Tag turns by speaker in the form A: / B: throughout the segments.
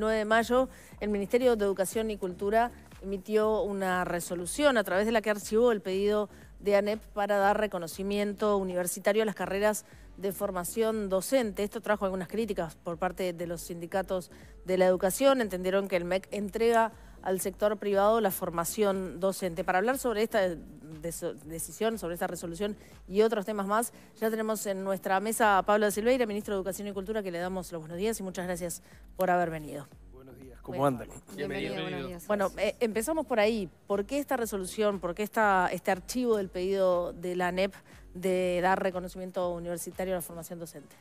A: 9 de mayo, el Ministerio de Educación y Cultura emitió una resolución a través de la que archivó el pedido de ANEP para dar reconocimiento universitario a las carreras de formación docente. Esto trajo algunas críticas por parte de los sindicatos de la educación. Entendieron que el MEC entrega al sector privado la formación docente. Para hablar sobre esta decisión, sobre esta resolución y otros temas más, ya tenemos en nuestra mesa a Pablo de Silveira, ministro de Educación y Cultura, que le damos los buenos días y muchas gracias por haber venido. Buenos días, ¿cómo andan? Bienvenido, Bueno, eh, empezamos por ahí. ¿Por qué esta resolución, por qué esta, este archivo del pedido de la ANEP de dar reconocimiento universitario a la formación docente?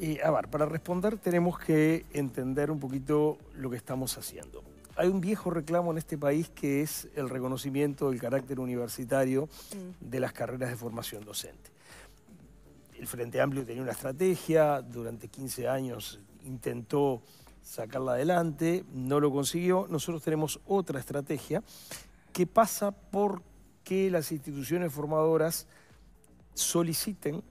B: Y, a ver, para responder tenemos que entender un poquito lo que estamos haciendo hay un viejo reclamo en este país que es el reconocimiento del carácter universitario mm. de las carreras de formación docente. El Frente Amplio tenía una estrategia, durante 15 años intentó sacarla adelante, no lo consiguió. Nosotros tenemos otra estrategia que pasa por que las instituciones formadoras soliciten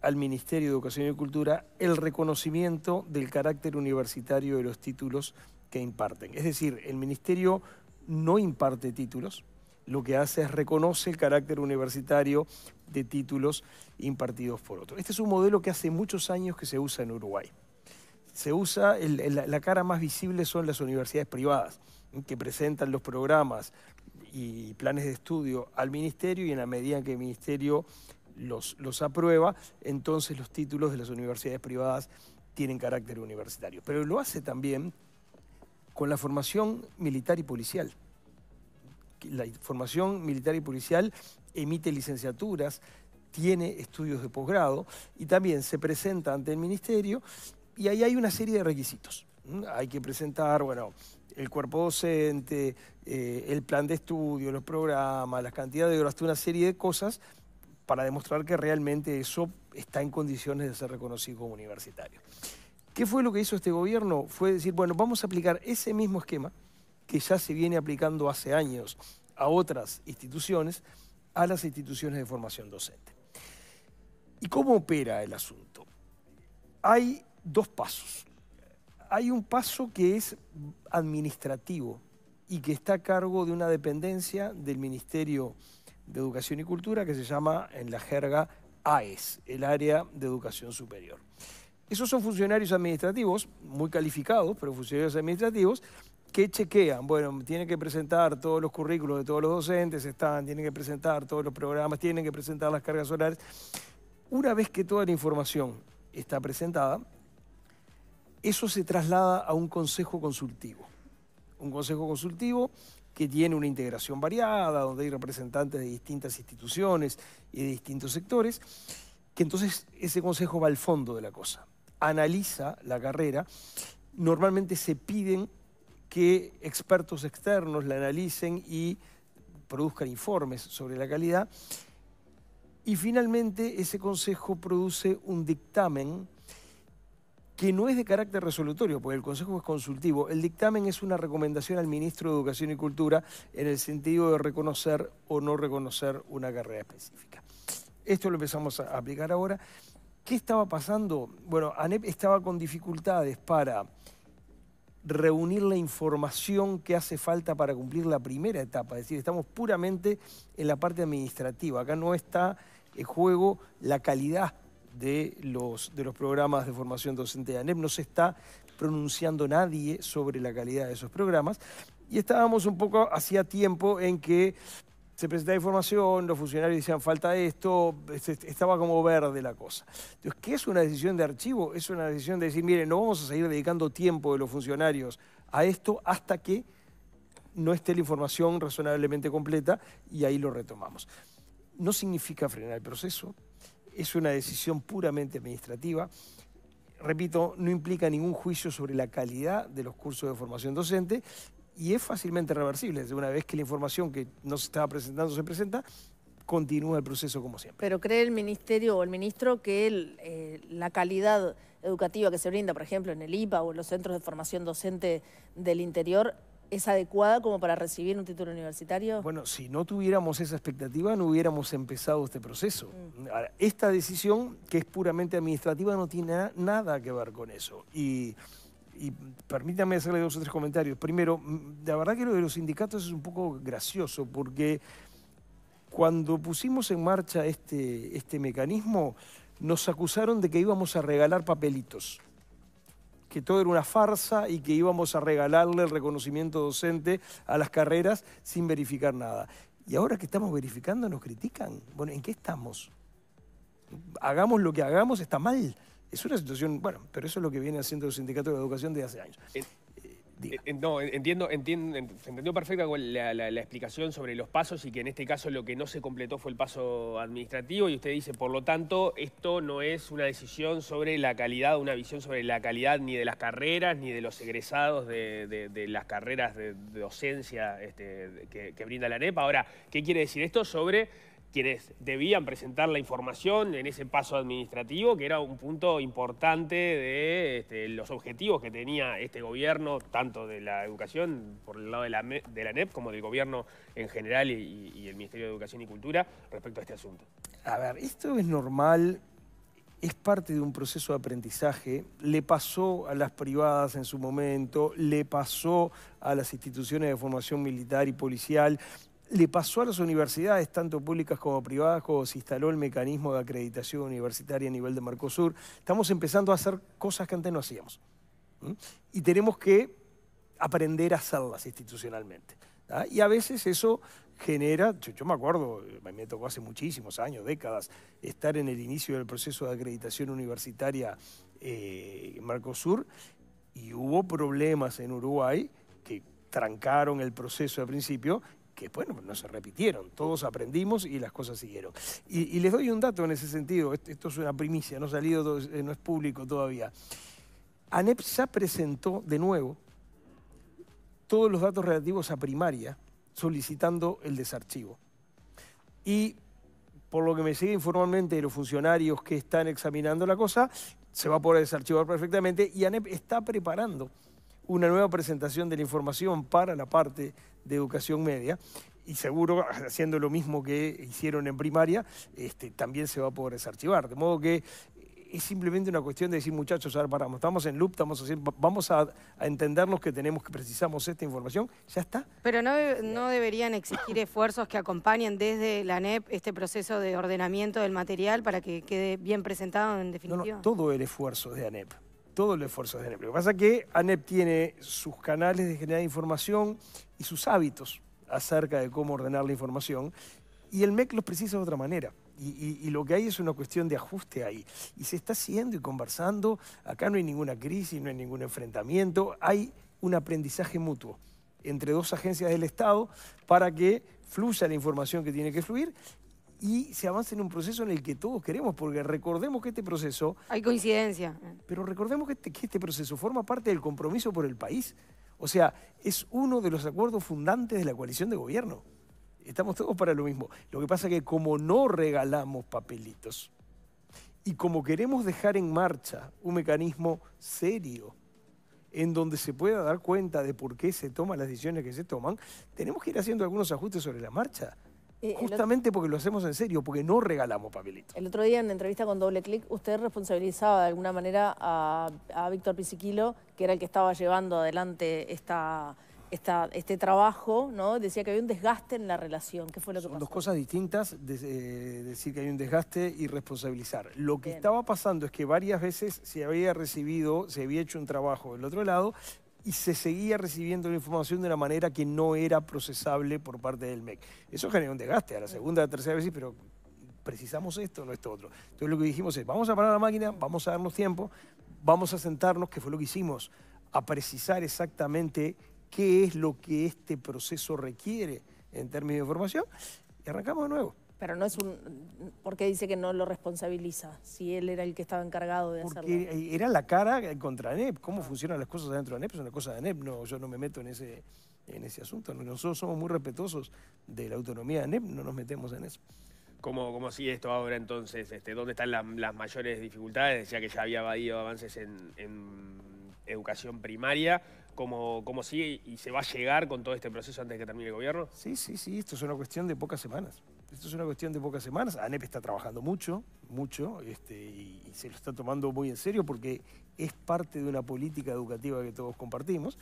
B: al Ministerio de Educación y Cultura el reconocimiento del carácter universitario de los títulos que imparten. Es decir, el ministerio no imparte títulos, lo que hace es reconoce el carácter universitario de títulos impartidos por otro. Este es un modelo que hace muchos años que se usa en Uruguay. Se usa, la cara más visible son las universidades privadas, que presentan los programas y planes de estudio al ministerio y en la medida en que el ministerio los, los aprueba, entonces los títulos de las universidades privadas tienen carácter universitario. Pero lo hace también con la formación militar y policial. La formación militar y policial emite licenciaturas, tiene estudios de posgrado y también se presenta ante el ministerio y ahí hay una serie de requisitos. Hay que presentar, bueno, el cuerpo docente, eh, el plan de estudio, los programas, las cantidades de horas, una serie de cosas para demostrar que realmente eso está en condiciones de ser reconocido como universitario. ¿Qué fue lo que hizo este gobierno? Fue decir, bueno, vamos a aplicar ese mismo esquema que ya se viene aplicando hace años a otras instituciones, a las instituciones de formación docente. ¿Y cómo opera el asunto? Hay dos pasos. Hay un paso que es administrativo y que está a cargo de una dependencia del Ministerio de Educación y Cultura que se llama en la jerga AES, el Área de Educación Superior. Esos son funcionarios administrativos, muy calificados, pero funcionarios administrativos, que chequean. Bueno, tienen que presentar todos los currículos de todos los docentes, están, tienen que presentar todos los programas, tienen que presentar las cargas horarias. Una vez que toda la información está presentada, eso se traslada a un consejo consultivo. Un consejo consultivo que tiene una integración variada, donde hay representantes de distintas instituciones y de distintos sectores, que entonces ese consejo va al fondo de la cosa analiza la carrera, normalmente se piden que expertos externos la analicen y produzcan informes sobre la calidad. Y finalmente ese consejo produce un dictamen que no es de carácter resolutorio, porque el Consejo es consultivo. El dictamen es una recomendación al ministro de Educación y Cultura en el sentido de reconocer o no reconocer una carrera específica. Esto lo empezamos a aplicar ahora. ¿Qué estaba pasando? Bueno, ANEP estaba con dificultades para reunir la información que hace falta para cumplir la primera etapa. Es decir, estamos puramente en la parte administrativa. Acá no está en juego la calidad de los, de los programas de formación docente de ANEP. No se está pronunciando nadie sobre la calidad de esos programas. Y estábamos un poco hacía tiempo en que se presentaba información, los funcionarios decían falta esto, este, este, estaba como verde la cosa. Entonces, ¿qué es una decisión de archivo? Es una decisión de decir, mire, no vamos a seguir dedicando tiempo de los funcionarios a esto hasta que no esté la información razonablemente completa y ahí lo retomamos. No significa frenar el proceso, es una decisión puramente administrativa. Repito, no implica ningún juicio sobre la calidad de los cursos de formación docente y es fácilmente reversible. Una vez que la información que no se estaba presentando se presenta, continúa el proceso como siempre.
A: Pero cree el ministerio o el ministro que eh, la calidad educativa que se brinda, por ejemplo, en el IPA o en los centros de formación docente del interior, ¿Es adecuada como para recibir un título universitario?
B: Bueno, si no tuviéramos esa expectativa, no hubiéramos empezado este proceso. Mm. esta decisión, que es puramente administrativa, no tiene nada que ver con eso. Y y permítame hacerle dos o tres comentarios. Primero, mm, la verdad que lo de los sindicatos es un poco gracioso porque cuando pusimos en marcha este, este mecanismo, nos acusaron de que íbamos a regalar papelitos, que todo era una farsa y que íbamos a regalarle el reconocimiento docente a las carreras sin verificar nada. Y ahora que estamos verificando nos critican. Bueno, ¿en qué estamos? Hagamos lo que hagamos, está mal. Es una situación, bueno, pero eso es lo que viene haciendo el Sindicato de Educación desde hace
C: años. Eh, no, entiendo, entiendo, entendió perfecta la, explicación sobre los pasos y que en este caso lo que no se completó fue el paso administrativo y usted dice, por lo tanto, esto no es una decisión sobre la calidad, una visión sobre la calidad ni de las carreras ni de los egresados de, las carreras de, docencia este, que, brinda la NEPA. Ahora, ¿qué quiere decir esto sobre quienes debían presentar la información en ese paso administrativo, que era un punto importante de este, los objetivos que tenía este gobierno, tanto de la educación por el lado de la, de NEP como del gobierno en general y, el Ministerio de Educación y Cultura respecto a este asunto.
B: A ver, esto es normal, es parte de un proceso de aprendizaje, le pasó a las privadas en su momento, le pasó a las instituciones de formación militar y policial, le pasó a las universidades, tanto públicas como privadas, cuando se instaló el mecanismo de acreditación universitaria a nivel de Mercosur. Estamos empezando a hacer cosas que antes no hacíamos. Y tenemos que aprender a hacerlas institucionalmente. Y a veces eso genera, yo, me acuerdo, me tocó hace muchísimos años, décadas, estar en el inicio del proceso de acreditación universitaria en eh, Mercosur y hubo problemas en Uruguay que trancaron el proceso al principio que bueno, no se repitieron, todos aprendimos y las cosas siguieron. Y, les doy un dato en ese sentido, esto, es una primicia, no ha salido, eh, no es público todavía. ANEP ya presentó de nuevo todos los datos relativos a primaria solicitando el desarchivo. Y por lo que me sigue informalmente de los funcionarios que están examinando la cosa, se va a poder desarchivar perfectamente y ANEP está preparando una nueva presentación de la información para la parte de educación media y seguro haciendo lo mismo que hicieron en primaria, este, también se va a poder desarchivar. De modo que eh, es simplemente una cuestión de decir, muchachos, ahora paramos, estamos en loop, estamos vamos a, entendernos que tenemos que precisamos esta información, ya está.
A: Pero no, no deberían existir esfuerzos que acompañen desde la ANEP este proceso de ordenamiento del material para que quede bien presentado en definitiva. No,
B: todo el esfuerzo de ANEP todo el esfuerzo de ANEP. Lo que pasa es que ANEP tiene sus canales de generar información, y sus hábitos acerca de cómo ordenar la información. Y el MEC los precisa de otra manera. Y, lo que hay es una cuestión de ajuste ahí. Y se está haciendo y conversando. Acá no hay ninguna crisis, no hay ningún enfrentamiento. Hay un aprendizaje mutuo entre dos agencias del Estado para que fluya la información que tiene que fluir y se avance en un proceso en el que todos queremos, porque recordemos que este proceso... Hay
A: coincidencia.
B: Pero recordemos que este, que este proceso forma parte del compromiso por el país. O sea, es uno de los acuerdos fundantes de la coalición de gobierno. Estamos todos para lo mismo. Lo que pasa es que como no regalamos papelitos y como queremos dejar en marcha un mecanismo serio en donde se pueda dar cuenta de por qué se toman las decisiones que se toman, tenemos que ir haciendo algunos ajustes sobre la marcha.
A: Eh, Justamente
B: porque lo hacemos en serio, porque no regalamos papelitos.
A: El otro día en entrevista con Doble Clic, usted responsabilizaba de alguna manera a, Víctor Pisiquilo, que era el que estaba llevando adelante esta, este trabajo, ¿no? Decía que había un desgaste en la relación. ¿Qué fue lo que Son dos cosas
B: distintas, eh, decir que hay un desgaste y responsabilizar. Lo que estaba pasando es que varias veces se había recibido, se había hecho un trabajo del otro lado, y se seguía recibiendo la información de una manera que no era procesable por parte del MEC. Eso generó un desgaste a la segunda, a la tercera vez, pero precisamos esto, no esto otro. Entonces lo que dijimos es, vamos a parar la máquina, vamos a darnos tiempo, vamos a sentarnos, que fue lo que hicimos, a precisar exactamente qué es lo que este proceso requiere en términos de información y arrancamos de
A: nuevo. Pero no es un... ¿Por qué dice que no lo responsabiliza? Si él era el que estaba encargado de hacerlo. Eh,
B: era la cara contra ANEP. ¿Cómo funcionan las cosas dentro de ANEP? Es una cosa de ANEP. No, yo no me meto en ese, en ese asunto. Nosotros somos muy respetuosos de la autonomía de ANEP. No nos metemos en eso.
C: ¿Cómo, cómo sigue esto ahora entonces? Este, ¿Dónde están las, mayores dificultades? Ya que ya había habido avances en, educación primaria. ¿Cómo, ¿Cómo sigue y se va a llegar con todo este proceso antes de que termine el gobierno?
B: Sí, sí, sí. Esto es una cuestión de pocas semanas. Esto es una cuestión de pocas semanas. ANEP está trabajando mucho, mucho, este, y, se lo está tomando muy en serio porque es parte de una política educativa que todos compartimos.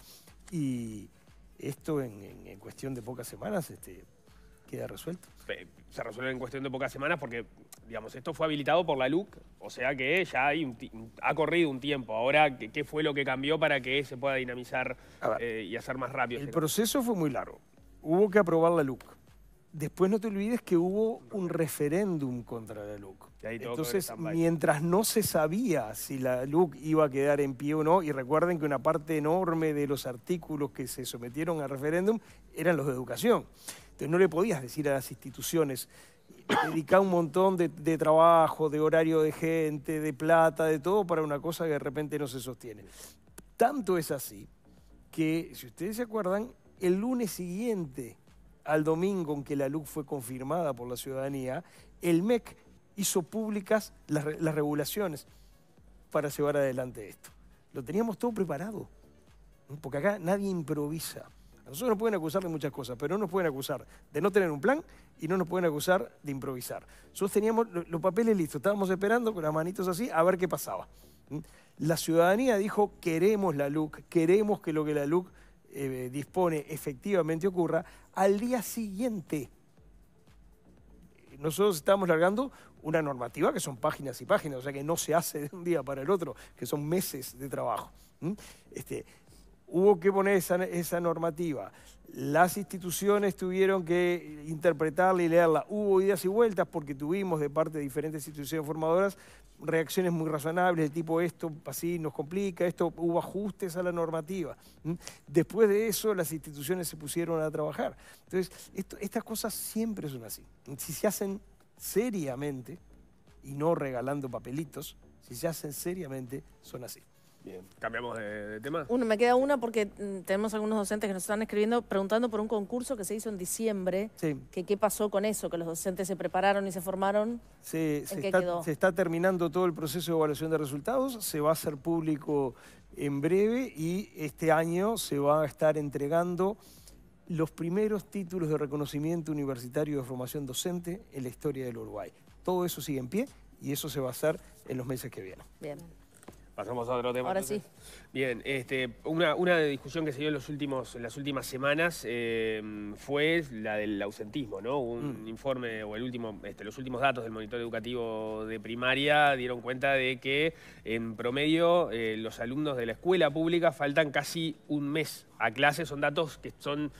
B: Y esto en, cuestión de pocas semanas este, queda resuelto.
C: Se resuelve en cuestión de pocas semanas porque, digamos, esto fue habilitado por la LUC, o sea que ya hay ha corrido un tiempo. Ahora, ¿qué, fue lo que cambió para que se pueda dinamizar eh, y hacer más rápido? El este
B: proceso fue muy largo. Hubo que aprobar la LUC. Después no te olvides que hubo un referéndum contra la LUC.
C: Entonces,
B: mientras no se sabía si la LUC iba a quedar en pie o no, y recuerden que una parte enorme de los artículos que se sometieron al referéndum eran los de educación. Entonces no le podías decir a las instituciones, dedicar un montón de, trabajo, de horario de gente, de plata, de todo, para una cosa que de repente no se sostiene. Tanto es así que, si ustedes se acuerdan, el lunes siguiente al domingo en que la LUC fue confirmada por la ciudadanía, el MEC hizo públicas las, regulaciones para llevar adelante esto. Lo teníamos todo preparado, porque acá nadie improvisa. A nosotros nos pueden acusar de muchas cosas, pero no nos pueden acusar de no tener un plan y no nos pueden acusar de improvisar. Nosotros teníamos los papeles listos, estábamos esperando con las manitos así a ver qué pasaba. La ciudadanía dijo, queremos la LUC, queremos que lo que la LUC eh, dispone efectivamente ocurra al día siguiente. Nosotros estamos largando una normativa que son páginas y páginas, o sea que no se hace de un día para el otro, que son meses de trabajo. Este, hubo que poner esa, normativa. Las instituciones tuvieron que interpretarla y leerla. Hubo idas y vueltas porque tuvimos de parte de diferentes instituciones formadoras reacciones muy razonables, de tipo esto así nos complica, esto hubo ajustes a la normativa. Después de eso, las instituciones se pusieron a trabajar. Entonces, esto, estas cosas siempre son así. Si se hacen seriamente, y no regalando papelitos, si se hacen seriamente, son así. Bien, cambiamos de, tema.
A: Uno, me queda una porque mm, tenemos algunos docentes que nos están escribiendo preguntando por un concurso que se hizo en diciembre. Que, ¿Qué pasó con eso? ¿Que los docentes se prepararon y se formaron?
B: Sí, se, está, se está terminando todo el proceso de evaluación de resultados. Se va a hacer público en breve y este año se va a estar entregando los primeros títulos de reconocimiento universitario de formación docente en la historia del Uruguay. Todo eso sigue en pie y eso se va a hacer en los meses
C: que vienen. Bien. Pasamos a otro tema. Ahora sí. Bien, este, una, una, discusión que se dio en, los últimos, las últimas semanas em, fue la del ausentismo, ¿no? Un mm. informe o el último, este, los últimos datos del monitor educativo de primaria dieron cuenta de que en promedio eh, los alumnos de la escuela pública faltan casi un mes a clases son datos que son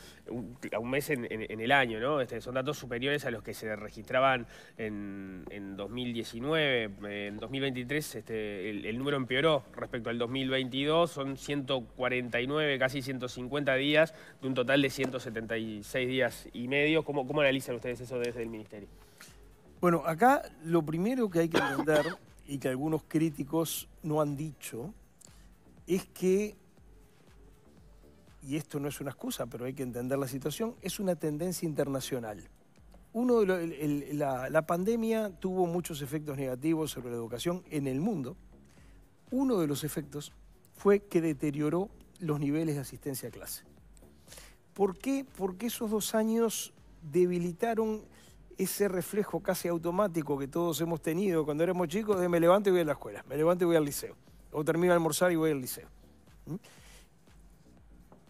C: a un mes en, el año, ¿no? Este, son datos superiores a los que se registraban en, 2019. En 2023 este, el, número empeoró respecto al 2022, son 149, casi 150 días, de un total de 176 días y medio. ¿Cómo, cómo analizan ustedes eso desde el Ministerio?
B: Bueno, acá lo primero que hay que entender y que algunos críticos no han dicho es que y esto no es una excusa, pero hay que entender la situación, es una tendencia internacional. Uno de la, pandemia tuvo muchos efectos negativos sobre la educación en el mundo. Uno de los efectos fue que deterioró los niveles de asistencia a clase. ¿Por qué? Porque esos dos años debilitaron ese reflejo casi automático que todos hemos tenido cuando éramos chicos de me levanto y voy a la escuela, me levanto y voy al liceo, o termino de almorzar y voy al liceo. ¿Mm?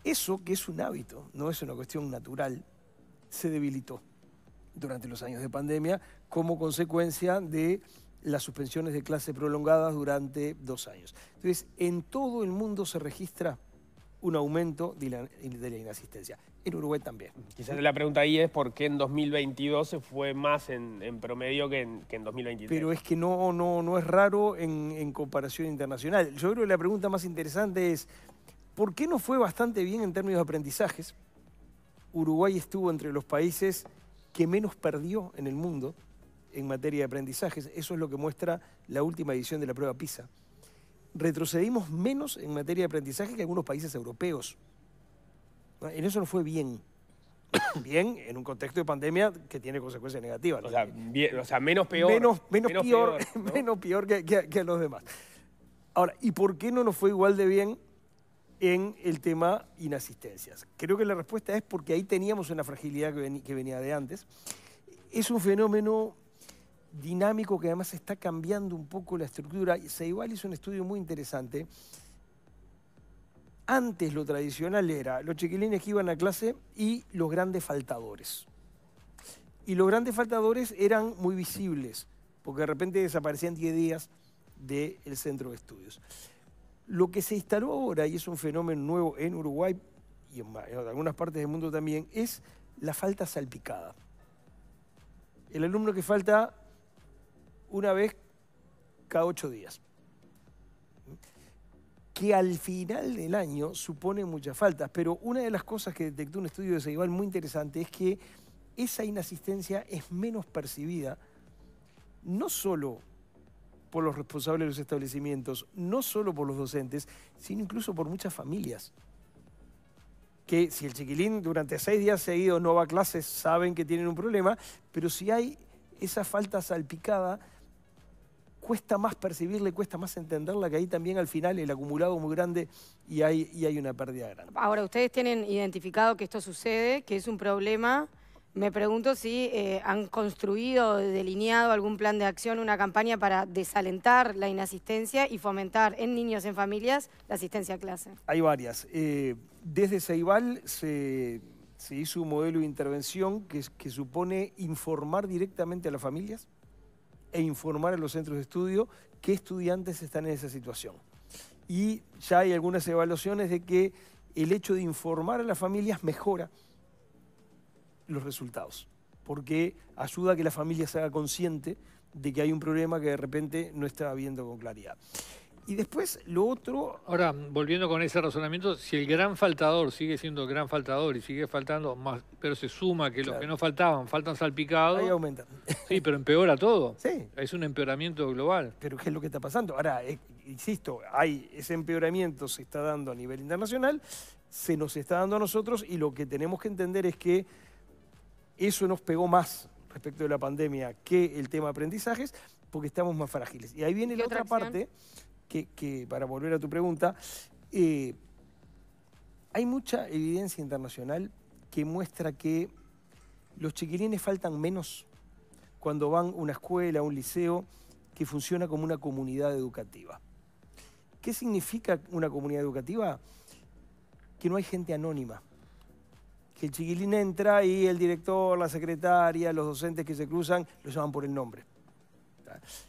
B: Eso, que es un hábito, no es una cuestión natural, se debilitó durante los años de pandemia como consecuencia de las suspensiones de clase prolongadas durante dos años. Entonces, en todo el mundo se registra un aumento de la, inasistencia. En Uruguay también. Quizás la pregunta
C: ahí es por qué en 2022 se fue más en, promedio que en, que Pero es
B: que no, no, no es raro en, en comparación internacional. Yo creo que la pregunta más interesante es, ¿Por qué no fue bastante bien en términos de aprendizajes? Uruguay estuvo entre los países que menos perdió en el mundo en materia de aprendizajes. Eso es lo que muestra la última edición de la prueba PISA. Retrocedimos menos en materia de aprendizaje que algunos países europeos. Ah, en eso no fue bien. Bien, en un contexto de pandemia que tiene
C: consecuencias negativas. O, sea, menos peor. Menos, menos, peor,
B: menos peor que, que los demás. Ahora, ¿y por qué no nos fue igual de bien en el tema inasistencias. Creo que la respuesta es porque ahí teníamos una fragilidad que venía de antes. Es un fenómeno dinámico que además está cambiando un poco la estructura. igual hizo un estudio muy interesante. Antes lo tradicional era los chiquilines que iban a clase y los grandes faltadores. Y los grandes faltadores eran muy visibles, porque de repente desaparecían 10 días del centro de estudios. Lo que se instaló ahora, y es un fenómeno nuevo en Uruguay y en, algunas partes del mundo también, es la falta salpicada. El alumno que falta una vez cada ocho días. Que al final del año supone muchas faltas, pero una de las cosas que detectó un estudio de Seibal muy interesante es que esa inasistencia es menos percibida, no solo por los responsables de los establecimientos, no solo por los docentes, sino incluso por muchas familias. Que si el chiquilín durante seis días seguidos no va a clases, saben que tienen un problema, pero si hay esa falta salpicada, cuesta más percibirle, cuesta más entenderla, que ahí también al final el acumulado es muy grande y hay, y hay una pérdida grande.
A: Ahora, ustedes tienen identificado que esto sucede, que es un problema me pregunto si eh, han construido, delineado algún plan de acción, una campaña para desalentar la inasistencia y fomentar en niños, en familias, la asistencia a clase.
B: Hay varias. Eh, desde Ceibal se, hizo un modelo de intervención que, que supone informar directamente a las familias e informar a los centros de estudio qué estudiantes están en esa situación. Y ya hay algunas evaluaciones de que el hecho de informar a las familias mejora los resultados, porque ayuda a que la familia se haga consciente de que hay un problema que de repente no está viendo con claridad.
D: Y después lo otro... Ahora, volviendo con ese razonamiento, si el gran faltador sigue siendo gran faltador y sigue faltando más, pero se suma que los que no faltaban faltan salpicados... Ahí aumenta. Sí, pero empeora todo. Sí. Es un empeoramiento global. Pero ¿qué es lo que está pasando?
B: Ahora, eh, insisto, hay ese empeoramiento se está dando a nivel internacional, se nos está dando a nosotros y lo que tenemos que entender es que eso nos pegó más respecto de la pandemia que el tema de aprendizajes, porque estamos más frágiles. Y ahí viene la otra, parte, que, para volver a tu pregunta, eh, hay mucha evidencia internacional que muestra que los chiquilines faltan menos cuando van a una escuela, a un liceo, que funciona como una comunidad educativa. ¿Qué significa una comunidad educativa? Que no hay gente anónima que el chiquilín entra y el director, la secretaria, los docentes que se cruzan, lo llaman por el nombre.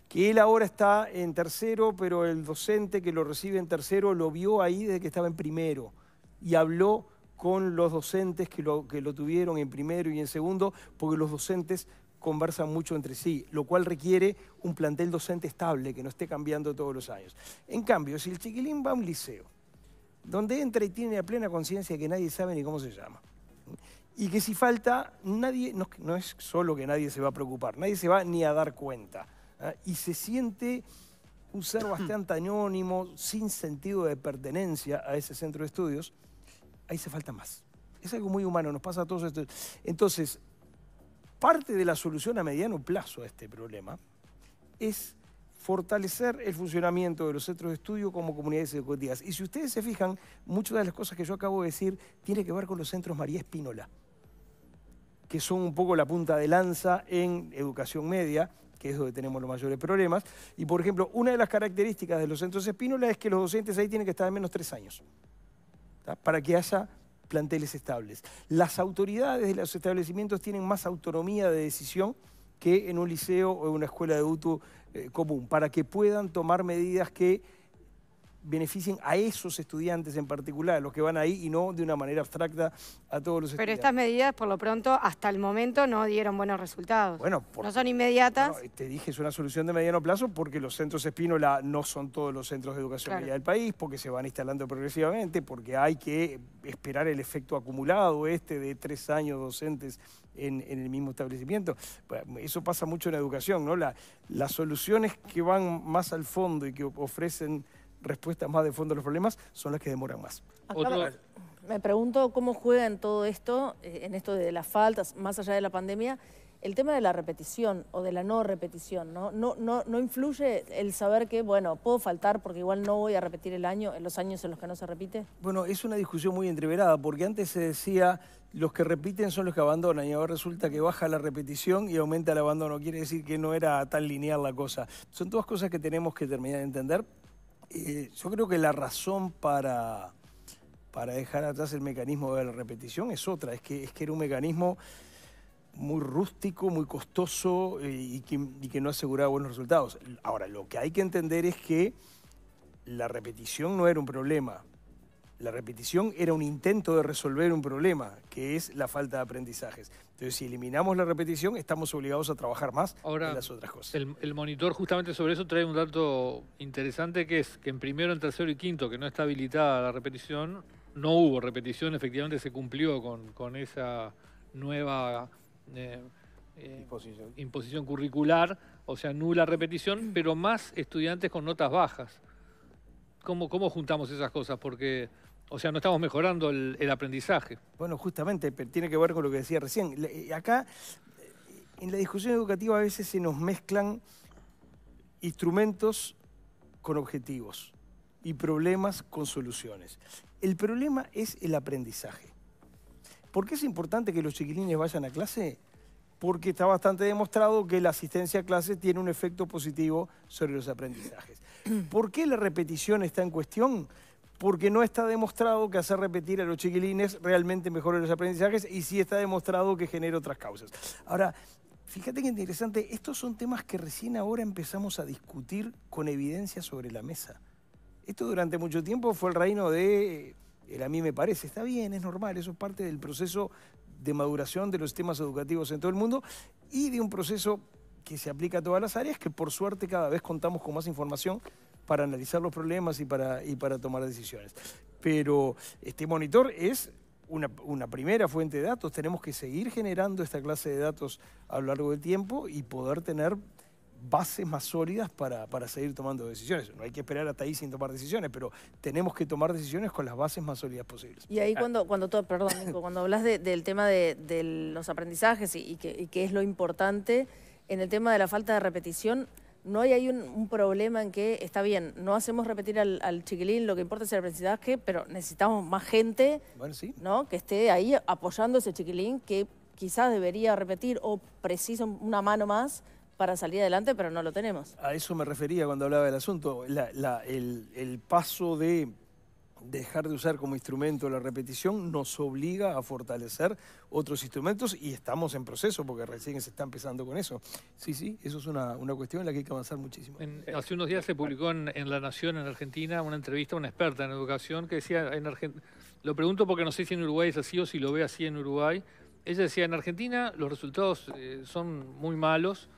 B: Que él ahora está en tercero, pero el docente que lo recibe en tercero lo vio ahí desde que estaba en primero y habló con los docentes que lo, tuvieron en primero y en segundo, porque los docentes conversan mucho entre sí, lo cual requiere un plantel docente estable que no esté cambiando todos los años. En cambio, si el chiquilín va a un liceo, donde entra y tiene a plena conciencia que nadie sabe ni cómo se llama, y que si falta, nadie, no, es solo que nadie se va a preocupar, nadie se va ni a dar cuenta. ¿ah? Y se siente un ser bastante anónimo, sin sentido de pertenencia a ese centro de estudios, ahí se falta más. Es algo muy humano, nos pasa a todos esto. Entonces, parte de la solución a mediano plazo a este problema es fortalecer el funcionamiento de los centros de estudio como comunidades educativas. Y si ustedes se fijan, muchas de las cosas que yo acabo de decir tiene que ver con los centros María Espínola, que son un poco la punta de lanza en educación media, que es donde tenemos los mayores problemas. Y, por ejemplo, una de las características de los centros Espínola es que los docentes ahí tienen que estar al menos tres años, para que haya planteles estables. Las autoridades de los establecimientos tienen más autonomía de decisión que en un liceo o en una escuela de UTU eh, común, para que puedan tomar medidas que beneficien a esos estudiantes en particular, los que van ahí y no de una manera abstracta a todos los estudiantes. Pero estas
A: medidas, por lo pronto, hasta el momento no dieron buenos resultados. Bueno, no son inmediatas.
B: te dije, es una solución de mediano plazo porque los centros Espínola no son todos los centros de educación del país, porque se van instalando progresivamente, porque hay que esperar el efecto acumulado este de tres años docentes en, el mismo establecimiento. Eso pasa mucho en la educación, ¿no? las soluciones que van más al fondo y que ofrecen respuestas más de fondo a los problemas son las que demoran más.
A: me pregunto cómo juega en todo esto, eh, en esto de las faltas, más allá de la pandemia, el tema de la repetición o de la no repetición, ¿no? No, no, no influye el saber que, bueno, puedo faltar porque igual no voy a repetir el año, en los años en los que no se repite?
B: Bueno, es una discusión muy entreverada, porque antes se decía los que repiten son los que abandonan y ahora resulta que baja la repetición y aumenta el abandono. Quiere decir que no era tan lineal la cosa. Son todas cosas que tenemos que terminar de entender. Eh, yo creo que la razón para, para dejar atrás el mecanismo de la repetición es otra, es que, es que era un mecanismo muy rústico, muy costoso eh, y que no aseguraba buenos resultados. Ahora, lo que hay que entender es que la repetición no era un problema, la repetición era un intento de resolver un problema, que es la falta de aprendizajes. Entonces, si eliminamos la repetición, estamos obligados a trabajar más
D: en las otras cosas. El, monitor justamente sobre eso trae un dato interesante que es que en primero, en tercero y quinto, que no está habilitada la repetición, no hubo repetición, efectivamente se cumplió con, esa nueva eh, eh, imposición. curricular, o sea, nula repetición, pero más estudiantes con notas bajas. ¿Cómo, ¿Cómo, juntamos esas cosas? Porque o sea, no estamos mejorando el, aprendizaje.
B: Bueno, justamente, tiene que ver con lo que decía recién. Eh, acá, eh, en la discusión educativa a veces se nos mezclan instrumentos con objetivos y problemas con soluciones. El problema es el aprendizaje. ¿Por qué es importante que los chiquilines vayan a clase? Porque está bastante demostrado que la asistencia a clase tiene un efecto positivo sobre los aprendizajes. ¿Por qué la repetición está en cuestión? porque no está demostrado que hacer repetir a los chiquilines realmente mejore los aprendizajes y sí está demostrado que genera otras causas. Ahora, fíjate qué interesante, estos son temas que recién ahora empezamos a discutir con evidencia sobre la mesa. Esto durante mucho tiempo fue el reino de, el a mí me parece, está bien, es normal, eso es parte del proceso de maduración de los sistemas educativos en todo el mundo y de un proceso que se aplica a todas las áreas, que por suerte cada vez contamos con más información para analizar los problemas y para, y para tomar decisiones. Pero este monitor es una, primera fuente de datos. Tenemos que seguir generando esta clase de datos a lo largo del tiempo y poder tener bases más sólidas para, seguir tomando decisiones. No hay que esperar hasta ahí sin tomar decisiones, pero tenemos que tomar decisiones con las bases más sólidas posibles. Y ahí ah. cuando,
A: cuando perdón, cuando hablas del tema de, los aprendizajes y, qué es lo importante, en el tema de la falta de repetición, no hay ahí un, problema en que, está bien, no hacemos repetir al, chiquilín, lo que importa es el aprendizaje, pero necesitamos más gente ¿no? que esté ahí apoyando ese chiquilín que quizás debería repetir o precisa una mano más para salir adelante, pero no lo tenemos.
B: A eso me refería cuando hablaba del asunto, el paso de dejar de usar como instrumento la repetición nos obliga a fortalecer otros instrumentos y estamos en proceso porque recién se está empezando con eso. Sí, sí, eso es una, cuestión en la que hay que avanzar muchísimo.
D: hace unos días se publicó en, La Nación, en Argentina, una entrevista a una experta en educación que decía, en lo pregunto porque no sé si en Uruguay es así o si lo ve así en Uruguay, ella decía, en Argentina los resultados eh, son muy malos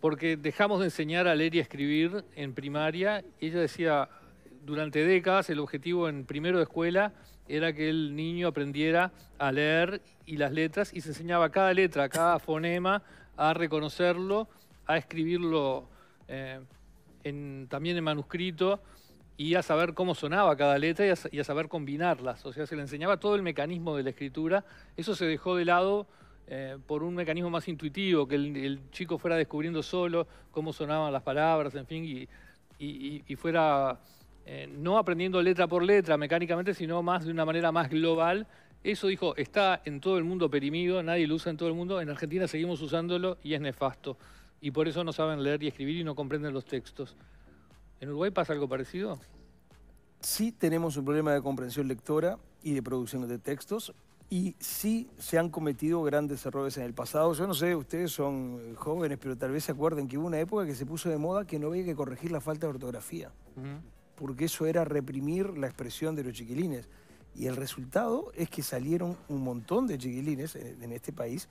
D: porque dejamos de enseñar a leer y a escribir en primaria ella decía, durante décadas el objetivo en primero de escuela era que el niño aprendiera a leer y las letras y se enseñaba cada letra, cada fonema, a reconocerlo, a escribirlo eh, en, también en manuscrito y a saber cómo sonaba cada letra y a, saber combinarlas. O sea, se le enseñaba todo el mecanismo de la escritura. Eso se dejó de lado eh, por un mecanismo más intuitivo, que el, chico fuera descubriendo solo cómo sonaban las palabras, en fin, y fuera eh, no aprendiendo letra por letra mecánicamente, sino más de una manera más global. Eso dijo, está en todo el mundo perimido, nadie lo usa en todo el mundo, en Argentina seguimos usándolo y es nefasto. Y por eso no saben leer y escribir y no comprenden los textos. ¿En Uruguay pasa algo parecido?
B: Sí tenemos un problema de comprensión lectora y de producción de textos, y sí se han cometido grandes errores en el pasado. Yo no sé, ustedes son eh, jóvenes, pero tal vez se acuerden que hubo una época que se puso de moda que no había que corregir la falta de ortografía porque eso era reprimir la expresión de los chiquilines. Y el resultado es que salieron un montón de chiquilines en, este país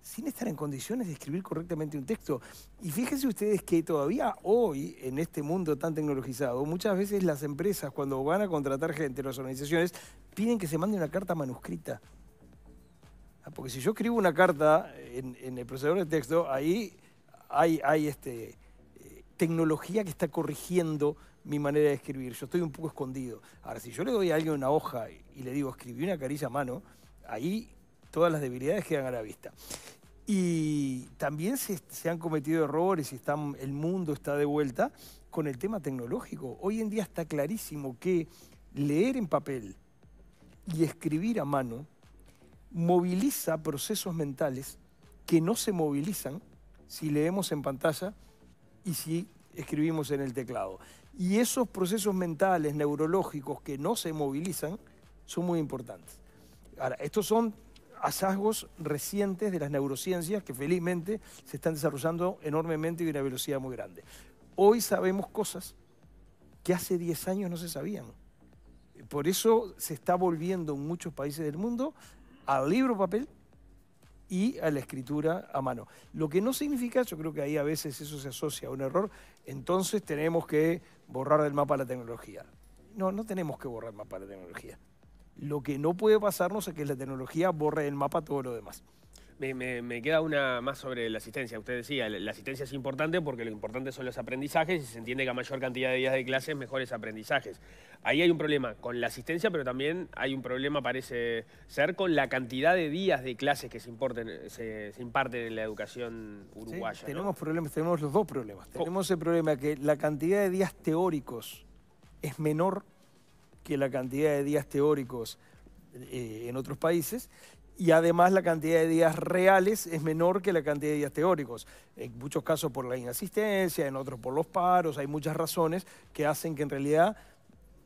B: sin estar en condiciones de escribir correctamente un texto. Y fíjense ustedes que todavía hoy, en este mundo tan tecnologizado, muchas veces las empresas cuando van a contratar gente, las organizaciones, piden que se mande una carta manuscrita. Ah, porque si yo escribo una carta en, el procesador de texto, ahí hay, hay este, tecnología que está corrigiendo mi manera de escribir. Yo estoy un poco escondido. Ahora, si yo le doy a alguien una hoja y le digo, escribí una carilla a mano, ahí todas las debilidades quedan a la vista. Y también se, han cometido errores y el mundo está de vuelta con el tema tecnológico. Hoy en día está clarísimo que leer en papel y escribir a mano moviliza procesos mentales que no se movilizan si leemos en pantalla y si escribimos en el teclado. Y esos procesos mentales, neurológicos que no se movilizan, son muy importantes. Ahora, estos son hallazgos recientes de las neurociencias que felizmente se están desarrollando enormemente y a una velocidad muy grande. Hoy sabemos cosas que hace 10 años no se sabían. Por eso se está volviendo en muchos países del mundo al libro papel y a la escritura a mano. Lo que no significa, yo creo que ahí a veces eso se asocia a un error, entonces tenemos que borrar del mapa la tecnología.
C: No, no tenemos que borrar el mapa la tecnología.
B: Lo que no puede pasarnos es que la tecnología borre del mapa todo lo demás.
C: Me, queda una más sobre la asistencia. Usted decía, la, asistencia es importante porque lo importante son los aprendizajes y se entiende que a mayor cantidad de días de clases, mejores aprendizajes. Ahí hay un problema con la asistencia, pero también hay un problema, parece ser, con la cantidad de días de clases que se, importen, se, imparten en la educación uruguaya. tenemos,
B: problemas, tenemos los dos problemas. Tenemos el problema que la cantidad de días teóricos es menor que la cantidad de días teóricos eh, en otros países y además la cantidad de días reales es menor que la cantidad de días teóricos. En muchos casos por la inasistencia, en otros por los paros, hay muchas razones que hacen que en realidad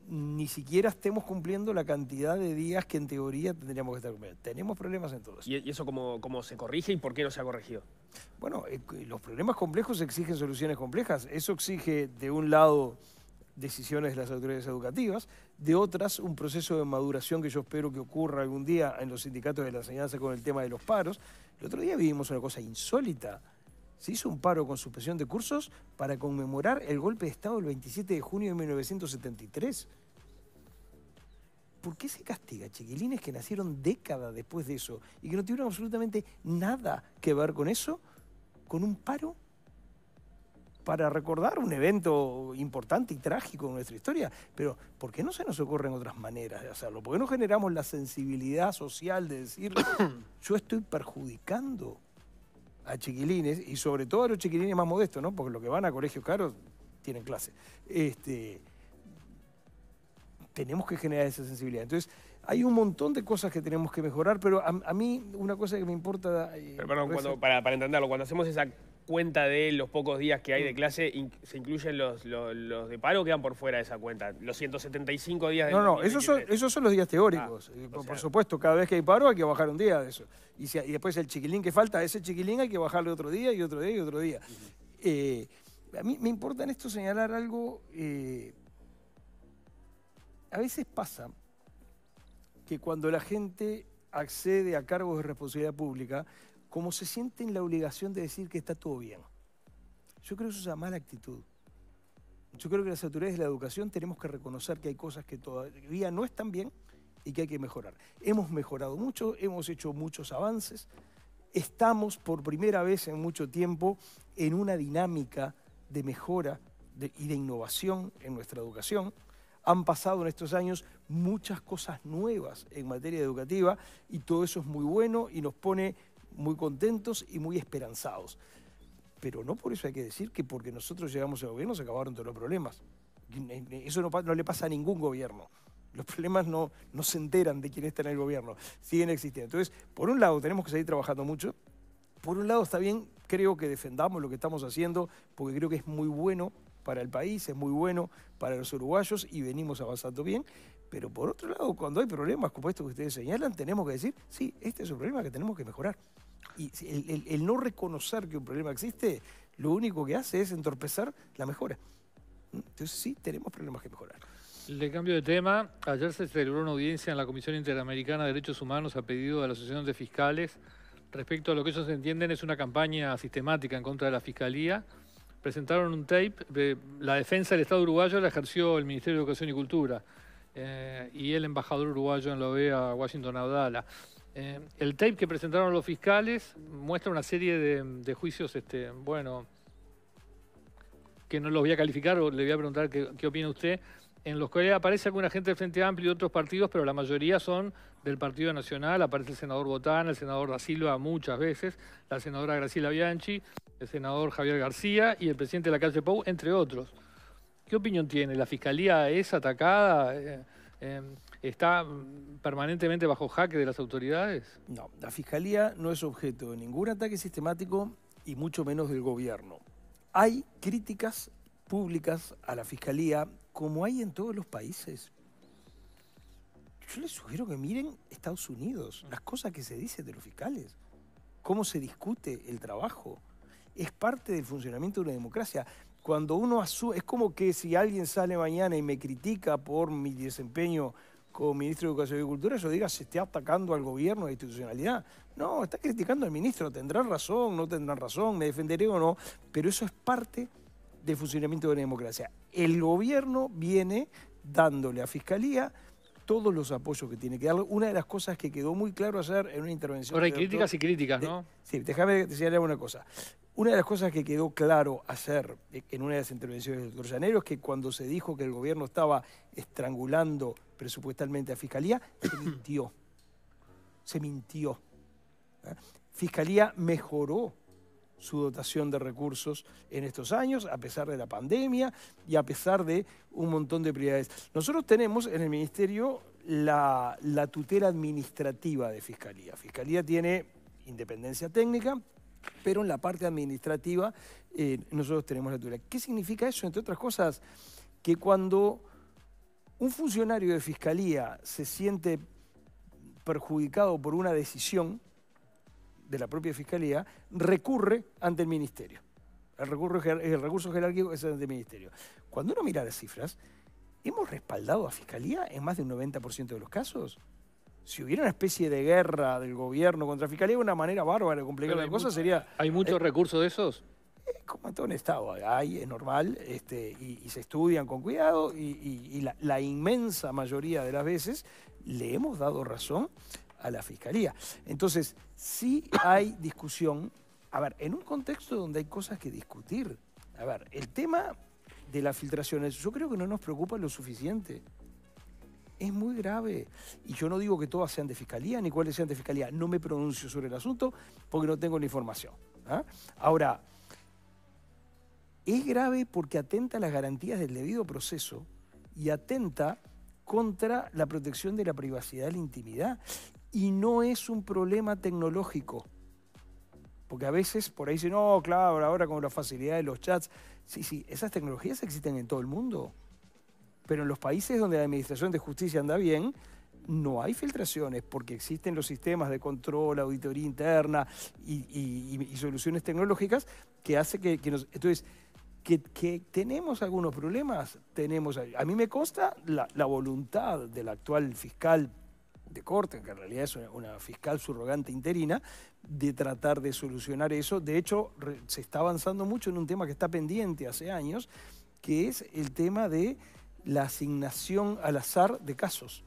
B: ni siquiera estemos cumpliendo la cantidad de días que en teoría tendríamos que estar cumpliendo. Tenemos problemas en
C: todos. ¿Y eso cómo, cómo se corrige y por qué no se ha corregido?
B: Bueno, eh, los problemas complejos exigen soluciones complejas. Eso exige, de un lado, decisiones de las autoridades educativas, de otras un proceso de maduración que yo espero que ocurra algún día en los sindicatos de la enseñanza con el tema de los paros. El otro día vivimos una cosa insólita. Se hizo un paro con suspensión de cursos para conmemorar el golpe de Estado el 27 de junio de 1973. ¿Por qué se castiga a chiquilines que nacieron décadas después de eso y que no tuvieron absolutamente nada que ver con eso, con un paro para recordar un evento importante y trágico en nuestra historia, pero ¿por qué no se nos ocurren otras maneras de hacerlo? ¿Por qué no generamos la sensibilidad social de decir, yo estoy perjudicando a chiquilines, y sobre todo a los chiquilines más modestos, ¿no? porque los que van a colegios caros tienen clase. Este, tenemos que generar esa sensibilidad. Entonces, hay un montón de cosas que tenemos que mejorar, pero a, mí una cosa que me importa... Eh, pero
C: para, para entenderlo, cuando hacemos esa cuenta de los pocos días que hay de mm. clase, se incluyen los, los, de paro, quedan por fuera de esa cuenta. Los 175 días de... No, no, esos
B: son, los días teóricos. Ah, eh, por, supuesto, cada vez que hay paro hay que bajar un día de eso. Y, si, después el chiquilín que falta, ese chiquilín hay que bajarle otro día y otro día y otro día. Eh, a mí me importa en esto señalar algo. Eh, a veces pasa que cuando la gente accede a cargos de responsabilidad pública, como se siente la obligación de decir que está todo bien. Yo creo que eso es una mala actitud. Yo creo que las autoridades de la educación tenemos que reconocer que hay cosas que todavía no están bien y que hay que mejorar. Hemos mejorado mucho, hemos hecho muchos avances, estamos por primera vez en mucho tiempo en una dinámica de mejora y de innovación en nuestra educación. Han pasado en estos años muchas cosas nuevas en materia educativa y todo eso es muy bueno y nos pone muy contentos y muy esperanzados. Pero no por eso hay que decir que porque nosotros llegamos al gobierno se acabaron todos los problemas. Eso no, le pasa a ningún gobierno. Los problemas no, no se enteran de quién está en el gobierno, siguen existiendo. Entonces, por un lado, tenemos que seguir trabajando mucho. Por un lado, está bien, creo que defendamos lo que estamos haciendo, porque creo que es muy bueno para el país, es muy bueno para los uruguayos y venimos avanzando bien. Pero por otro lado, cuando hay problemas como estos que ustedes señalan, tenemos que decir, sí, este es un problema que tenemos que mejorar. Y el, no reconocer que un problema existe, lo único que hace es entorpecer la mejora. Entonces sí, tenemos problemas que mejorar.
D: Le cambio de tema. Ayer se celebró una audiencia en la Comisión Interamericana de Derechos Humanos a pedido de la Asociación de Fiscales respecto a lo que ellos entienden es una campaña sistemática en contra de la Fiscalía. Presentaron un tape, de la defensa del Estado uruguayo la ejerció el Ministerio de Educación y Cultura eh, y el embajador uruguayo en la OEA, Washington Abdala. Eh, el tape que presentaron los fiscales muestra una serie de, juicios, este, bueno, que no los voy a calificar o le voy a preguntar qué, opina usted, en los cuales aparece alguna gente del Frente Amplio y otros partidos, pero la mayoría son del Partido Nacional. Aparece el senador Botán, el senador Da Silva muchas veces, la senadora Graciela Bianchi, el senador Javier García y el presidente de la calle Pou, entre otros. ¿Qué opinión tiene? ¿La fiscalía es atacada? Eh, eh, ¿Está permanentemente bajo jaque de las autoridades? No, la Fiscalía no es objeto de ningún ataque sistemático
B: y mucho menos del gobierno. Hay críticas públicas a la Fiscalía, como hay en todos los países. Yo les sugiero que miren Estados Unidos, las cosas que se dicen de los fiscales, cómo se discute el trabajo. Es parte del funcionamiento de una democracia. Cuando uno es como que si alguien sale mañana y me critica por mi desempeño como ministro de Educación y Cultura, yo diga se está atacando al gobierno de institucionalidad. No, está criticando al ministro, tendrá razón, no tendrán razón, me defenderé o no, pero eso es parte del funcionamiento de la democracia. El gobierno viene dándole a Fiscalía todos los apoyos que tiene que darle. Una de las cosas que quedó muy claro hacer en una intervención... Ahora hay críticas y
D: críticas, ¿no? sí,
B: déjame decirle una cosa. Una de las cosas que quedó claro hacer eh, en una de las intervenciones del doctor Llanero es que cuando se dijo que el gobierno estaba estrangulando presupuestalmente a Fiscalía, se mintió. Se mintió. ¿eh? Fiscalía mejoró su dotación de recursos en estos años, a pesar de la pandemia y a pesar de un montón de prioridades. Nosotros tenemos en el Ministerio la tutela administrativa de Fiscalía. Fiscalía tiene independencia técnica, pero en la parte administrativa eh, nosotros tenemos la altura. ¿Qué significa eso? Entre otras cosas, que cuando un funcionario de fiscalía se siente perjudicado por una decisión de la propia fiscalía, recurre ante el ministerio. El recurso, el recurso jerárquico es ante el ministerio. Cuando uno mira las cifras, ¿hemos respaldado a fiscalía en más de un 90% de los casos? si hubiera una especie de guerra del gobierno contra la Fiscalía, de una manera bárbara de complicar la cosa sería... ¿Hay eh, muchos recursos de esos? Eh, como en todo un Estado hay, es normal, este, y, se estudian con cuidado, y, la, la inmensa mayoría de las veces le hemos dado razón a la Fiscalía. Entonces, sí hay discusión, a ver, en un contexto donde hay cosas que discutir. A ver, el tema de las filtraciones, yo creo que no nos preocupa lo suficiente es muy grave. Y yo no digo que todas sean de fiscalía, ni cuáles sean de fiscalía. No me pronuncio sobre el asunto porque no tengo la información. ¿ah? Ahora, es grave porque atenta a las garantías del debido proceso y atenta contra la protección de la privacidad y la intimidad. Y no es un problema tecnológico. Porque a veces por ahí dicen, no, claro, ahora con la facilidad de los chats. Sí, sí, esas tecnologías existen en todo el mundo. Pero en los países donde la administración de justicia anda bien, no hay filtraciones porque existen los sistemas de control, auditoría interna y, soluciones tecnológicas que hace que, nos... Entonces, que, tenemos algunos problemas, tenemos... A mí me consta la, voluntad del actual fiscal de corte, que en realidad es una, fiscal surrogante interina, de tratar de solucionar eso. De hecho, se está avanzando mucho en un tema que está pendiente hace años, que es el tema de la asignación al azar de casos.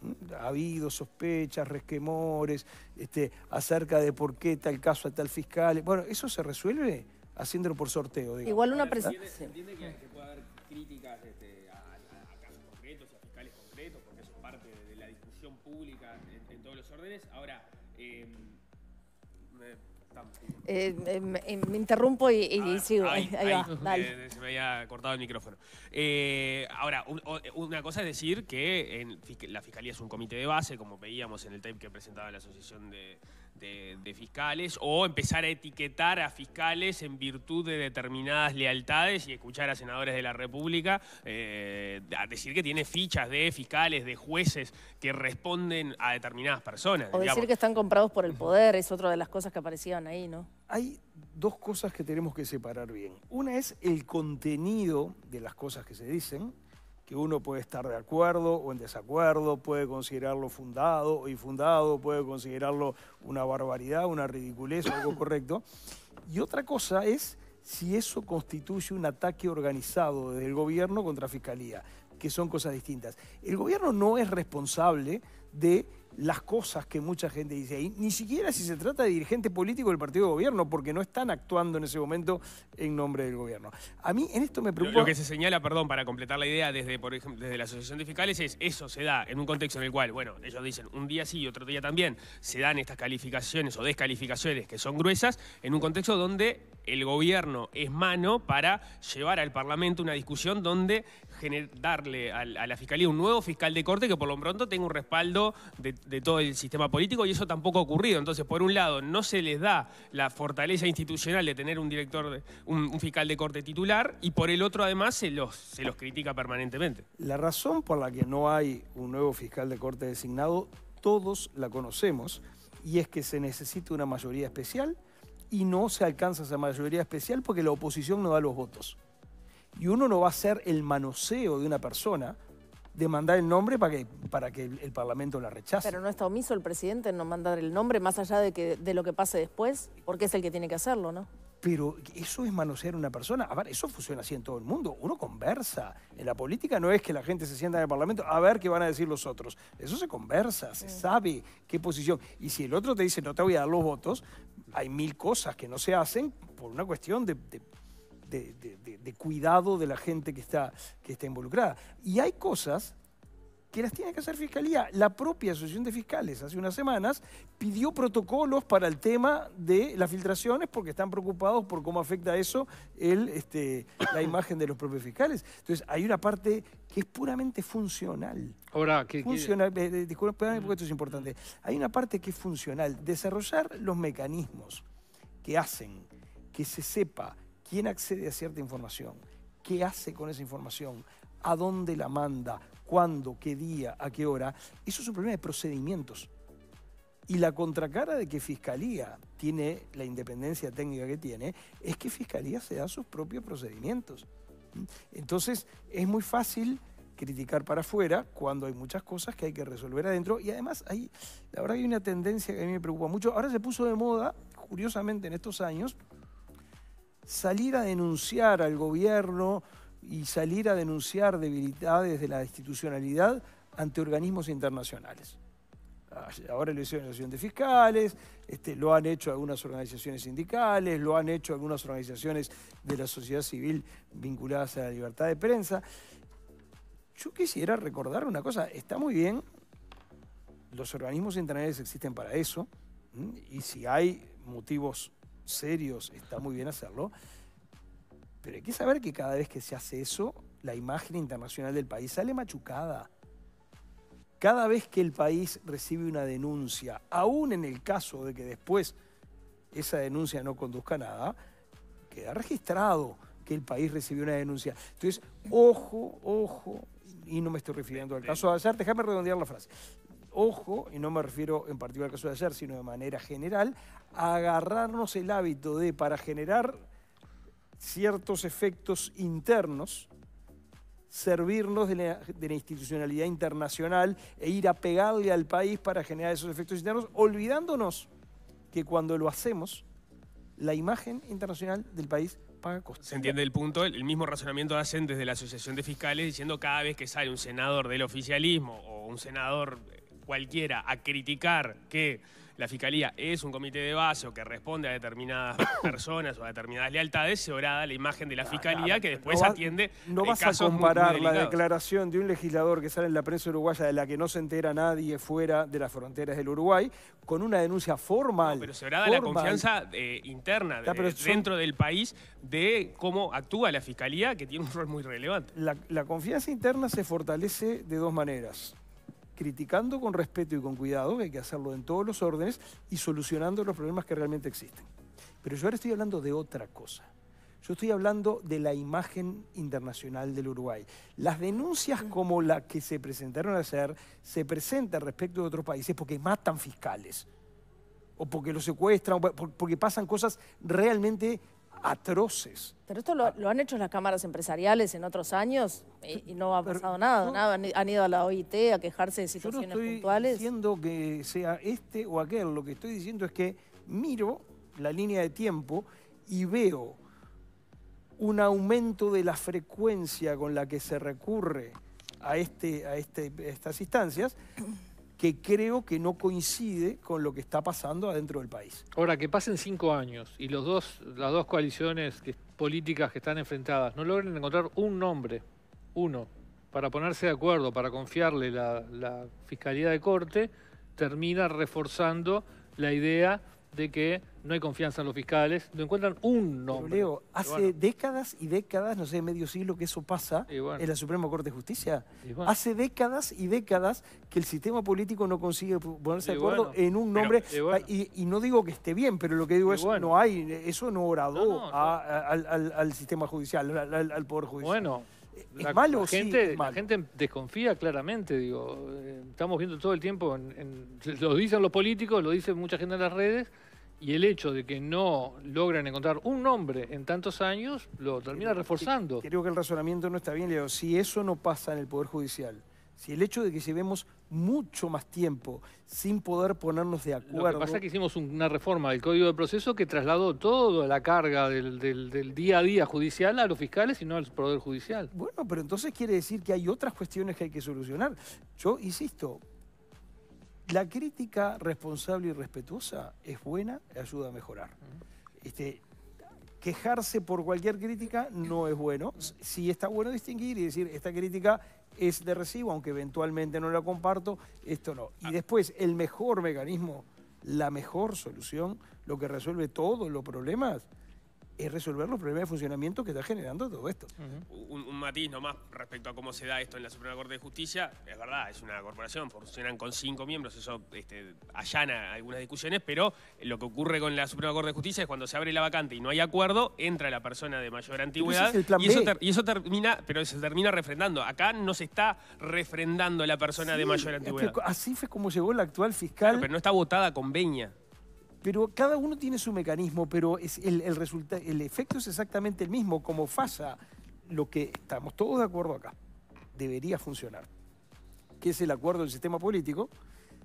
B: ¿Mm? Ha habido sospechas, resquemores este, acerca de por qué tal caso a tal fiscal. Bueno, eso se resuelve haciéndolo por sorteo. Igual una presión.
A: ¿Se entiende que, puede haber críticas
C: este, a, a, casos concretos, a fiscales concretos, porque eso es parte de, la discusión pública en, en, todos los órdenes? Ahora, eh, eh, eh,
A: me, interrumpo y, sigo. Ahí, va, eh,
C: se me había cortado el micrófono. ahora, una cosa es decir que la Fiscalía es un comité de base, como veíamos en el tape que presentaba la Asociación de de, fiscales o empezar a etiquetar a fiscales en virtud de determinadas lealtades y escuchar a senadores de la República eh, a decir que tiene fichas de fiscales, de jueces que responden a determinadas personas.
B: O decir que
A: están comprados por el poder, es otra de las cosas que aparecían ahí, ¿no? Hay
B: dos cosas que tenemos que separar bien. Una es el contenido de las cosas que se dicen que uno puede estar de acuerdo o en desacuerdo, puede considerarlo fundado o infundado, puede considerarlo una barbaridad, una ridiculez, algo correcto. Y otra cosa es si eso constituye un ataque organizado del gobierno contra fiscalía, que son cosas distintas. El gobierno no es responsable de las cosas que mucha gente dice. ahí, ni siquiera si se trata de dirigente político del partido de gobierno, porque no están actuando en ese momento en nombre del gobierno. A mí en esto me preocupa... Lo, lo que se
C: señala, perdón, para completar la idea desde, por ejemplo, desde la Asociación de Fiscales es eso se da en un contexto en el cual, bueno, ellos dicen un día sí y otro día también, se dan estas calificaciones o descalificaciones que son gruesas en un contexto donde el gobierno es mano para llevar al Parlamento una discusión donde darle a, la Fiscalía un nuevo fiscal de corte que por lo pronto tenga un respaldo de, todo el sistema político y eso tampoco ha ocurrido. Entonces, por un lado, no se les da la fortaleza institucional de tener un director, un, fiscal de corte titular y por el otro, además, se los critica permanentemente.
B: La razón por la que no hay un nuevo fiscal de corte designado, todos la conocemos, y es que se necesita una mayoría especial y no se alcanza esa mayoría especial porque la oposición no da los votos. Y uno no va a hacer el manoseo de una persona de mandar el nombre para que, para que el, Parlamento la rechace. Pero no
A: está omiso el presidente en no mandar el nombre, más allá de, que, de lo que pase después, porque es el que tiene que hacerlo, ¿no?
B: Pero eso es manosear a una persona. A ver, eso funciona así en todo el mundo. Uno conversa. En la política no es que la gente se sienta en el Parlamento a ver qué van a decir los otros. Eso se conversa, se sabe qué posición. Y si el otro te dice no te voy a dar los votos, hay mil cosas que no se hacen por una cuestión de de, cuidado de la gente que está, que está involucrada. Y hay cosas que las tiene que hacer Fiscalía. La propia Asociación de Fiscales hace unas semanas pidió protocolos para el tema de las filtraciones porque están preocupados por cómo afecta eso el, este, la imagen de los propios fiscales. Entonces, hay una parte que es puramente funcional. Ahora, que... Eh, eh, porque esto es importante. Hay una parte que es funcional, desarrollar los mecanismos que hacen que se sepa quién accede a cierta información, qué hace con esa información, a dónde la manda, cuándo, qué día, a qué hora. Eso es un problema de procedimientos. Y la contracara de que Fiscalía tiene la independencia técnica que tiene es que Fiscalía se da sus propios procedimientos. Entonces es muy fácil criticar para afuera cuando hay muchas cosas que hay que resolver adentro y además hay, la verdad hay una tendencia que a mí me preocupa mucho. Ahora se puso de moda, curiosamente en estos años, salir a denunciar al gobierno y salir a denunciar debilidades de la institucionalidad ante organismos internacionales. Ah, ahora lo hicieron asociación de fiscales, este, lo han hecho algunas organizaciones sindicales, lo han hecho algunas organizaciones de la sociedad civil vinculadas a la libertad de prensa. Yo quisiera recordar una cosa, está muy bien, los organismos internacionales existen para eso, y si hay motivos serios, está muy bien hacerlo, pero hay que saber que cada vez que se hace eso, la imagen internacional del país sale machucada. Cada vez que el país recibe una denuncia, aún en el caso de que después esa denuncia no conduzca a nada, queda registrado que el país recibió una denuncia. Entonces, ojo, ojo, y no me estoy refiriendo al caso de ayer, déjame redondear la frase ojo, y no me refiero en particular al caso de ayer, sino de manera general, agarrarnos el hábito de, para generar ciertos efectos internos, servirnos de la, institucionalidad internacional e ir a pegarle al país para generar esos efectos internos, olvidándonos que cuando lo hacemos, la imagen internacional del país paga costos. Se entiende
C: el punto, el mismo razonamiento hacen desde la Asociación de Fiscales diciendo cada vez que sale un senador del oficialismo o un senador eh, cualquiera a criticar que la fiscalía es un comité de base o que responde a determinadas personas o a determinadas lealtades, se orada la imagen de la fiscalía que después atiende.
D: No eh, vas a comparar
C: la
B: declaración de un legislador que sale en la prensa uruguaya de la que no se entera nadie fuera de las fronteras del Uruguay con una denuncia formal. pero se orada la confianza
C: eh, interna dentro del país de cómo actúa la fiscalía, que tiene un rol muy relevante. la
B: confianza interna se fortalece de dos maneras criticando con respeto y con cuidado, que hay que hacerlo en todos los órdenes, y solucionando los problemas que realmente existen. Pero yo ahora estoy hablando de otra cosa. Yo estoy hablando de la imagen internacional del Uruguay. Las denuncias como la que se presentaron ayer se presentan respecto de otros países porque matan fiscales o porque los secuestran, o porque pasan cosas realmente atroces.
A: Pero esto lo, ah. han hecho las cámaras empresariales en otros años y, no ha pasado nada, nada, Han ido a la OIT a quejarse de situaciones
B: puntuales. Yo no estoy diciendo que sea este o aquel. Lo que estoy diciendo es que miro la línea de tiempo y veo un aumento de la frecuencia con la que se recurre a, este, a este, estas instancias que creo que no coincide con lo que está pasando adentro del país.
D: Ahora, que pasen cinco años y los dos, las dos coaliciones políticas que están enfrentadas no logren encontrar un nombre, uno, para ponerse de acuerdo, para confiarle la, la Fiscalía de Corte, termina reforzando la idea de que no hay confianza en los fiscales, no encuentran un nombre. Leo, hace
B: décadas y décadas, no sé, medio siglo que eso pasa en la Suprema Corte de Justicia. Hace décadas y décadas que el sistema político no consigue ponerse de acuerdo en un nombre. Ah, y, no digo que esté bien, pero lo que digo es es, no hay, eso no
D: orado al, sistema judicial, al, al Poder Judicial. Bueno, la, gente, La gente desconfía claramente, digo. Eh, estamos viendo todo el tiempo, lo dicen los políticos, lo dice mucha gente en las redes, y el hecho de que no logran encontrar un nombre en tantos años lo termina eh, reforzando. Creo que el razonamiento no está bien, Leo. Si
B: eso no pasa en el Poder Judicial, si el hecho de que llevemos mucho más tiempo sin poder ponernos de acuerdo... Lo que pasa es que
D: hicimos una reforma del Código de Proceso que trasladó toda la carga del, día a día judicial a los fiscales y no al Poder Judicial. Bueno, pero entonces quiere decir que hay otras cuestiones que hay que solucionar. Yo insisto, la
B: crítica responsable y respetuosa es buena, ayuda a mejorar. Este, quejarse por cualquier crítica no es bueno. Sí está bueno distinguir y decir, esta crítica es de recibo, aunque eventualmente no la comparto, esto no. Y ah. después, el mejor mecanismo, la mejor solución, lo que resuelve todos los problemas, es resolver los problemas de funcionamiento que está generando todo esto.
C: un, matiz nomás respecto a cómo se da esto en la Suprema Corte de Justicia. Es verdad, es una corporación, funcionan con cinco miembros, eso este, allana algunas discusiones, pero lo que ocurre con la Suprema Corte de Justicia es cuando se abre la vacante y no hay acuerdo, entra la persona de mayor antigüedad. y, eso termina, pero se termina refrendando. Acá no se está refrendando la persona de mayor antigüedad.
B: así fue como llegó la actual
C: fiscal. pero no está votada con veña
B: pero cada uno tiene su mecanismo, pero es el, el, el efecto es exactamente el mismo, como pasa lo que estamos todos de acuerdo acá, debería funcionar, que es el acuerdo del sistema político,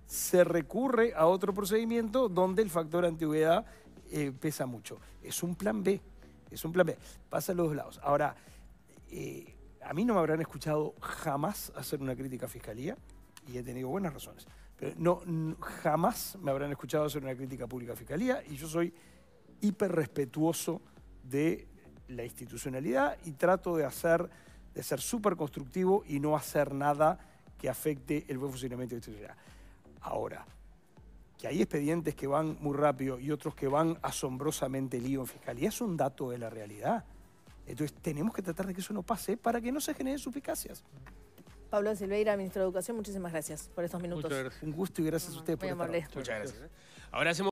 B: se recurre a otro procedimiento donde el factor antigüedad eh, pesa mucho. Es un plan B, es un plan B. Pasa a los dos lados. Ahora, eh, a mí no me habrán escuchado jamás hacer una crítica a Fiscalía y he tenido buenas razones. Eh, no, jamás me habrán escuchado hacer una crítica pública a Fiscalía y yo soy hiper respetuoso de la institucionalidad y trato de hacer de ser súper constructivo y no hacer nada que afecte el buen funcionamiento de la institucionalidad. Ahora, que hay expedientes que van muy rápido y otros que van asombrosamente lío en fiscalía es un dato de la realidad. Entonces tenemos que tratar de que eso no pase para que no se generen suspicacias.
A: Pablo Silveira, ministro de Educación, muchísimas gracias por estos minutos. Un gusto y gracias a ustedes por estar. Muchas gracias. ¿eh?
C: Ahora hacemos